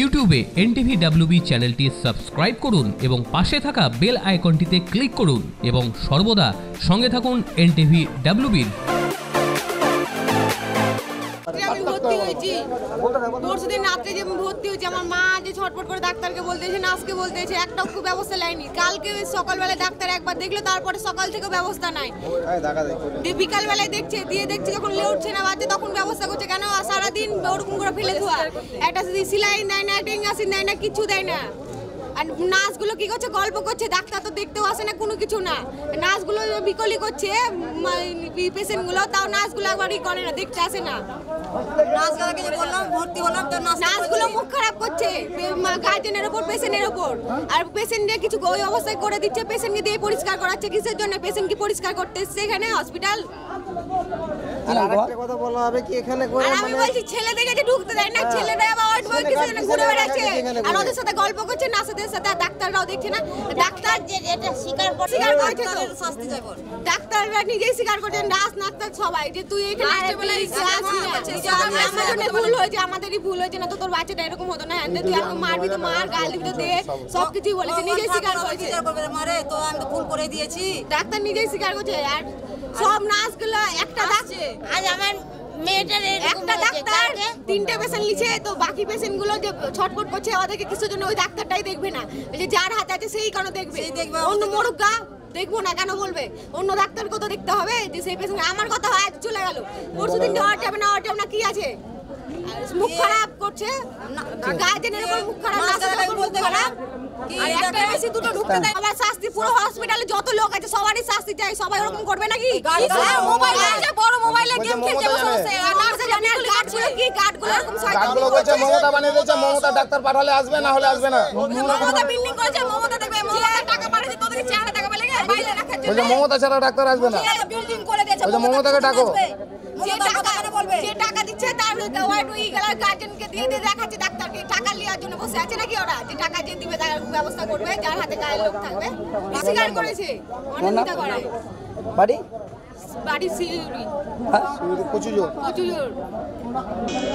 ইউটিউবে NTV WB চ্যানেলটি subscribe করুন এবং পাশে থাকা বেল আইকনটিতে ক্লিক করুন এবং সর্বদা সঙ্গে থাকুন এনটিভি ডাব্লিউবির আমি ভর্তি হয়েছি পরশু দিন রাত্রে যে ভর্তি হয়েছি আমার মা যে ছটফট করে ডাক্তারকে বলতেছে নার্সকে বলতেছে একটাও খুব ব্যবস্থা নেয়নি কালকে সকালবেলায় ডাক্তার একবার দেখলো তারপরে সকাল থেকে ব্যবস্থা নাই বিকালবেলায় দেখছে দিয়ে দেখছে যখন লে উঠছে না বাচ্চা তখন ব্যবস্থা করছে কেন সারাদিন ওরকম করে ফেলে ধোয়া একটা সিলাইন দেয় না টেঙ্গাসিন দেয় না কিছু দেয় না আর কি করছে গল্প করছে ডাক্তার তো দেখতেও আসে না কোনো কিছু না নার্সগুলো বিকলি করছে পেশেন্টগুলো তাও নার্সগুলো একবারই করে না দেখতে আসে না কিছু ওই অবস্থায় করে দিচ্ছে দিয়ে পরিষ্কার করাচ্ছে কিসের জন্য পেশেন্ট পরিষ্কার হসপিটাল আমি মানে বলছি ছেলেদের কাছে ঢুকতে দেয় না হ্যাঁ, মানে ঘুরে বেড়াচ্ছে ওদের সাথে গল্প করছে না সাথে সবাই যে তুই বলে ভুল হয়েছে আমাদেরই ভুল হয়েছে না তো তোর বাচ্চাটা এরকম হতো না তুই এখন মারবি তো মার গাল দিবি তো দে সব কিছুই বলেছে নিজেই স্বীকার করছে ভুল করে দিয়েছি ডাক্তার নিজেই স্বীকার করছে আর সব নার্সগুলো একটা ডাকছে আর আমার পেশেন্ট বাকি পেশেন্টগুলো যে ডাক্তারটাই দেখবে না যার হাতে আছে সেই কেন দেখবে অন্য মোরগা দেখবো না কেন বলবে অন্য ডাক্তার কত দেখতে হবে যে সেই পেশেন্ট আমার কথা আজ চলে গেল পরশু দিন অর্ট না কি আছে মুখ খারাপ করছে গার্জেনের মুখ খারাপ হ্যাঁ। সবারই শাস্তি সবাই ওরকম করবে নাকি হ্যাঁ, মমতা বানিয়ে মমতা ডাক্তার আসবে না হলে আসবে না মমতা দেখবে টাকা মমতা ছাড়া ডাক্তার আসবে না মমতাকে ডাকো যে টাকা দিচ্ছে তার ওয়ার্ড গার্জেনকে দিয়ে দিয়ে দেখাচ্ছে ডাক্তারকে টাকা নেওয়ার জন্য বসে আছে নাকি ওরা যে টাকা যে দিবে তার ব্যবস্থা করবে যার হাতে গায়ের লোক থাকবে স্বীকার করেছে অনিন্দিতা করে বাড়ি বাড়ি সিউড়ি হ্যাঁ কচুজোর